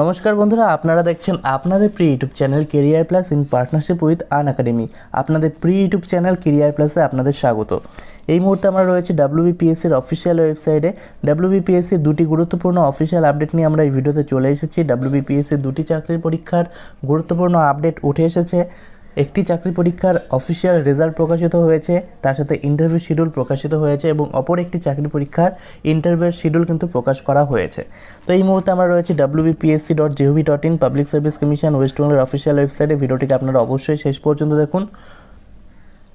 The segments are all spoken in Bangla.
নমস্কার বন্ধুরা আপনারা দেখছেন আপনাদের প্রি YouTube channel career plus in partnership with Unacademy আপনাদের প্রি ইউটিউব চ্যানেল কেরিয়ার প্লাসে আপনাদের স্বাগত এই মুহূর্তে আমরা রয়েছে ডাব্লিউবিপিএসসির অফিসিয়াল ওয়েবসাইটে ডাব্লিউবিপিএসসির দুটি গুরুত্বপূর্ণ অফিসিয়াল আপডেট নিয়ে আমরা এই ভিডিওতে চলে এসেছি ডাব্লিউবিপিএসসির দুটি চাকরির পরীক্ষার গুরুত্বপূর্ণ আপডেট উঠে এসেছে একটি চাকরি পরীক্ষার অফিসিয়াল রেজাল্ট প্রকাশিত হয়েছে তার সাথে ইন্টারভিউ শিডিউল প্রকাশিত হয়েছে এবং অপর একটি চাকরি পরীক্ষার ইন্টারভিউ শিডিউল কিন্তু প্রকাশ করা হয়েছে তো এই মুহূর্তে আমরা রয়েছে WBPSC dot G O V dot in public service commission west বেঙ্গলের অফিসিয়াল ওয়েবসাইটে ভিডিওটিকে আপনারা অবশ্যই শেষ পর্যন্ত দেখুন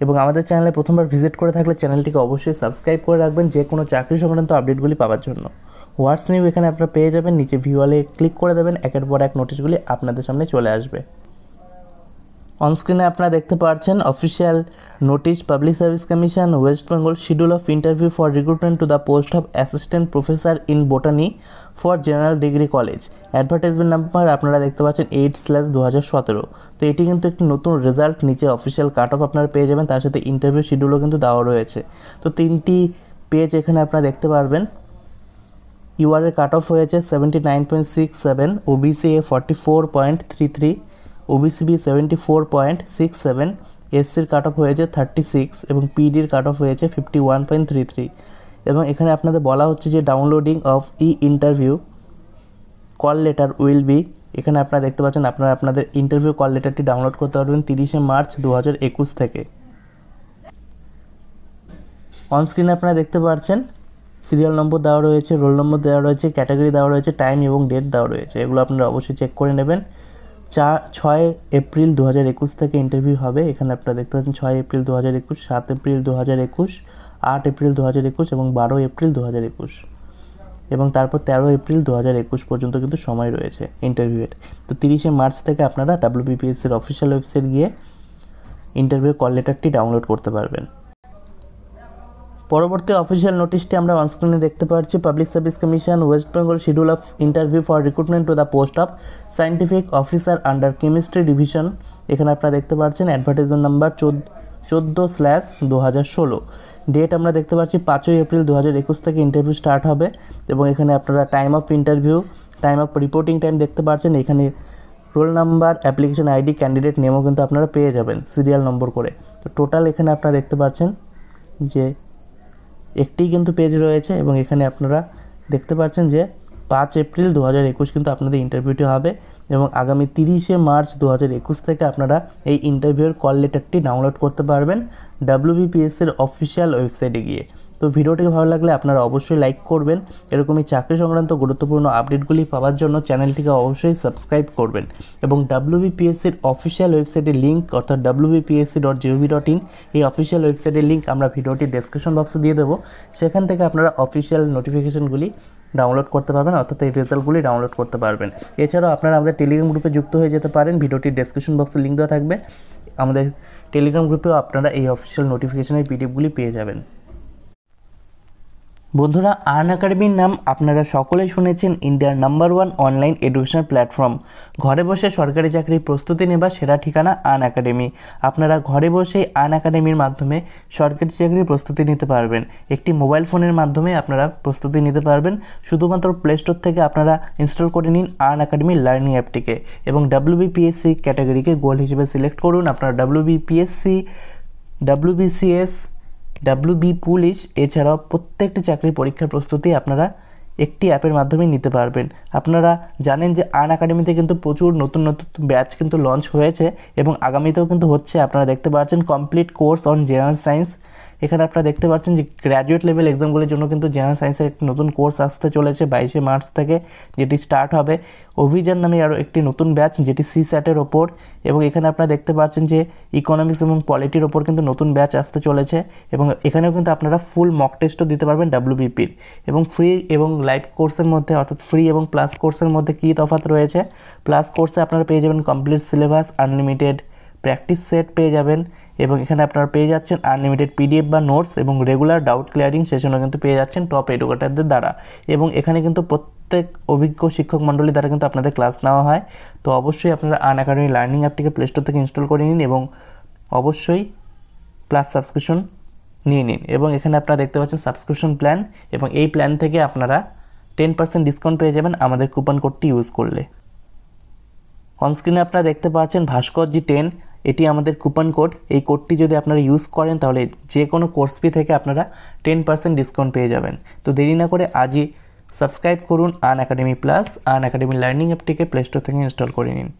এবং আমাদের চ্যানেলে প্রথমবার ভিজিট করে থাকলে চ্যানেলটিকে অবশ্যই সাবস্ক্রাইব করে রাখবেন যে কোনো চাকরি সংক্রান্ত আপডেটগুলি পাওয়ার জন্য হোয়াটস নিউ এখানে আপনারা পেয়ে যাবেন নিচে ভিউয়ালে ক্লিক করে দেবেন একের পর এক নোটিশগুলি আপনাদের সামনে চলে আসবে অনস্ক্রিনে আপনারা দেখতে পাচ্ছেন official notice public service commission west Bengal schedule of interview for recruitment to the post of assistant professor in botany for general degree college advertisement number আপনারা দেখতে পাচ্ছেন এইট স্ল্যাশ দু হাজার সতেরো তো এটি কিন্তু একটি নতুন রেজাল্ট নিচে অফিসিয়াল কাট অফ আপনারা পেয়ে যাবেন তার সাথে ইন্টারভিউ শিডিউলও কিন্তু দেওয়া রয়েছে তো তিনটি পেজ এখানে আপনারা দেখতে পারবেন ইউআরের কাট অফ হয়েছে seventy nine point six seven OBC A forty four point three three OBC B seventy four point six seven এসসির কাট অফ হয়েছে থার্টি সিক্স এবং পিডির কাট অফ হয়েছে fifty one point three three এবং এখানে আপনাদের বলা হচ্ছে যে downloading of e interview call letter will be এখানে আপনারা দেখতে পাচ্ছেন আপনারা আপনাদের ইন্টারভিউ কল লেটারটি ডাউনলোড করতে পারবেন তিরিশে মার্চ দু হাজার একুশ থেকে অনস্ক্রিনে আপনারা দেখতে পাচ্ছেন সিরিয়াল নম্বর দেওয়া রয়েছে রোল নম্বর দেওয়া রয়েছে ক্যাটাগরি দেওয়া রয়েছে টাইম এবং ডেট দেওয়া রয়েছে এগুলো আপনারা অবশ্যই চেক করে নেবেন চার ছয় এপ্রিল দু হাজার একুশ থেকে ইন্টারভিউ হবে এখানে আপনারা দেখতে পাচ্ছেন ছয় এপ্রিল দু হাজার একুশ সাত এপ্রিল দু হাজার একুশ আট এপ্রিল দু হাজার একুশ এবং বারো এপ্রিল দু হাজার একুশ এবং তারপর তেরো এপ্রিল দু হাজার একুশ পর্যন্ত কিন্তু সময় রয়েছে ইন্টারভিউয়ের তো তিরিশে মার্চ থেকে আপনারা ডাব্লিউবিপিএসসির অফিসিয়াল ওয়েবসাইট গিয়ে ইন্টারভিউ কল লেটারটি ডাউনলোড করতে পারবেন পরবর্তী অফিসিয়াল নোটিশটি আমরা অনস্ক্রিনে দেখতে পাচ্ছি public service commission west Bengal schedule of interview for recruitment to the post of scientific officer under chemistry division এখানে আপনারা দেখতে পাচ্ছেন অ্যাডভার্টাইজমেন্ট নাম্বার চোদ্দো স্ল্যাশ দু হাজার ষোলো ডেট আমরা দেখতে পাচ্ছি পাঁচই এপ্রিল দু হাজার একুশ থেকে ইন্টারভিউ স্টার্ট হবে এবং এখানে আপনারা time of interview time of reporting time দেখতে পাচ্ছেন এখানে roll number application ID candidate নেমও কিন্তু আপনারা পেয়ে যাবেন সিরিয়াল নম্বর করে তো টোটাল এখানে আপনারা দেখতে পাচ্ছেন যে একটি কিন্তু পেজ রয়েছে এবং এখানে আপনারা দেখতে পাচ্ছেন যে পাঁচ এপ্রিল দু একুশ কিন্তু আপনাদের ইন্টারভিউটি হবে এবং আগামী তিরিশে মার্চ দু হাজার একুশ থেকে আপনারা এই ইন্টারভিউয়ের কল লেটারটি ডাউনলোড করতে পারবেন ডাব্লিউবিপিএসের অফিসিয়াল ওয়েবসাইটে গিয়ে তো ভিডিওটি ভালো লাগলে আপনারা অবশ্যই লাইক করবেন এরকমই চাকরি সংক্রান্ত গুরুত্বপূর্ণ আপডেটগুলি পাওয়ার জন্য চ্যানেলটিকে অবশ্যই সাবস্ক্রাইব করবেন এবং ডাব্লিউবিপিএসসির অফিসিয়াল ওয়েবসাইটের লিঙ্ক অর্থাৎ WBPSC dot G O V dot in এই অফিসিয়াল ওয়েবসাইটের লিঙ্ক আমরা ভিডিওটি ডেসক্রিপশন বক্সে দিয়ে দেবো সেখান থেকে আপনারা অফিসিয়াল নোটিফিকেশনগুলি ডাউনলোড করতে পারবেন অর্থাৎ এই রেজাল্টগুলি ডাউনলোড করতে পারবেন এছাড়াও আপনারা আমাদের আমাদের টেলিগ্রাম গ্রুপে যুক্ত হয়ে যেতে পারেন ভিডিওটির ডেসক্রিপশন বক্সে লিঙ্ক দেওয়া থাকবে আমাদের টেলিগ্রাম গ্রুপেও আপনারা এই অফিসিয়াল নোটিফিকেশনের পিডিএফগুলি পেয়ে যাবেন বন্ধুরা আর্ন একাডেমির নাম আপনারা সকলে শুনেছেন ইন্ডিয়ার number one online educational platform ঘরে বসে সরকারি চাকরি প্রস্তুতি নেবার সেরা ঠিকানা আর্ন একাডেমি আপনারা ঘরে বসে আর্ন একাডেমির মাধ্যমে সরকারি চাকরির প্রস্তুতি নিতে পারবেন একটি মোবাইল ফোনের মাধ্যমে আপনারা প্রস্তুতি নিতে পারবেন শুধুমাত্র প্লে স্টোর থেকে আপনারা ইনস্টল করে নিন আর্ন একাডেমি লার্নিং অ্যাপটিকে এবং ডাব্লিউ ক্যাটাগরিকে গোল হিসেবে সিলেক্ট করুন আপনারা WBPSC WBCS W B police এছাড়াও প্রত্যেকটি চাকরির পরীক্ষার প্রস্তুতি আপনারা একটি অ্যাপের মাধ্যমে নিতে পারবেন আপনারা জানেন যে আন একাডেমিতে কিন্তু প্রচুর নতুন নতুন ব্যাচ কিন্তু লঞ্চ হয়েছে এবং আগামীতেও কিন্তু হচ্ছে আপনারা দেখতে পাচ্ছেন complete course on general science এখানে আপনারা দেখতে পাচ্ছেন যে গ্র্যাজুয়েট লেভেল এক্সামগুলির জন্য কিন্তু জেনারেল সায়েন্সের একটি নতুন কোর্স আসতে চলেছে বাইশে মার্চ থেকে যেটি স্টার্ট হবে অভিযান নামে আরও একটি নতুন ব্যাচ যেটি সি স্যাটের ওপর এবং এখানে আপনারা দেখতে পাচ্ছেন যে ইকোনমিক্স এবং পলিটির ওপর কিন্তু নতুন ব্যাচ আসতে চলেছে এবং এখানেও কিন্তু আপনারা ফুল মক টেস্টও দিতে পারবেন ডাব্লিউবিপির এবং ফ্রি এবং লাইভ কোর্সের মধ্যে অর্থাৎ ফ্রি এবং প্লাস কোর্সের মধ্যে কী তফাত রয়েছে প্লাস কোর্সে আপনারা পেয়ে যাবেন complete syllabus unlimited practice set পেয়ে যাবেন এবং এখানে আপনারা পেয়ে যাচ্ছেন আনলিমিটেড পিডিএফ বা নোটস এবং রেগুলার ডাউট ক্লিয়ারিং সেশনও কিন্তু পেয়ে যাচ্ছেন টপ এডুকেটারদের দ্বারা এবং এখানে কিন্তু প্রত্যেক অভিজ্ঞ শিক্ষক মণ্ডলী দ্বারা কিন্তু আপনাদের ক্লাস নেওয়া হয় তো অবশ্যই আপনারা আন একাডেমি লার্নিং অ্যাপটিকে প্লে স্টোর থেকে ইনস্টল করে নিন এবং অবশ্যই প্লাস সাবস্ক্রিপশন নিয়ে নিন এবং এখানে আপনারা দেখতে পাচ্ছেন সাবস্ক্রিপশন প্ল্যান এবং এই প্ল্যান থেকে আপনারা টেন পার্সেন্ট ডিসকাউন্ট পেয়ে যাবেন আমাদের কুপন কোডটি ইউজ করলে অনস্ক্রিনে আপনারা দেখতে পাচ্ছেন ভাস্কর জি টেন এটি আমাদের কুপন কোড এই কোডটি যদি আপনারা ইউজ করেন তাহলে যে কোনো কোর্স ফি থেকে আপনারা টেন পার্সেন্ট ডিসকাউন্ট পেয়ে যাবেন তো দেরি না করে আজই সাবস্ক্রাইব করুন Unacademy plus Unacademy learning অ্যাপটিকে প্লে স্টোর থেকে ইনস্টল করে নিন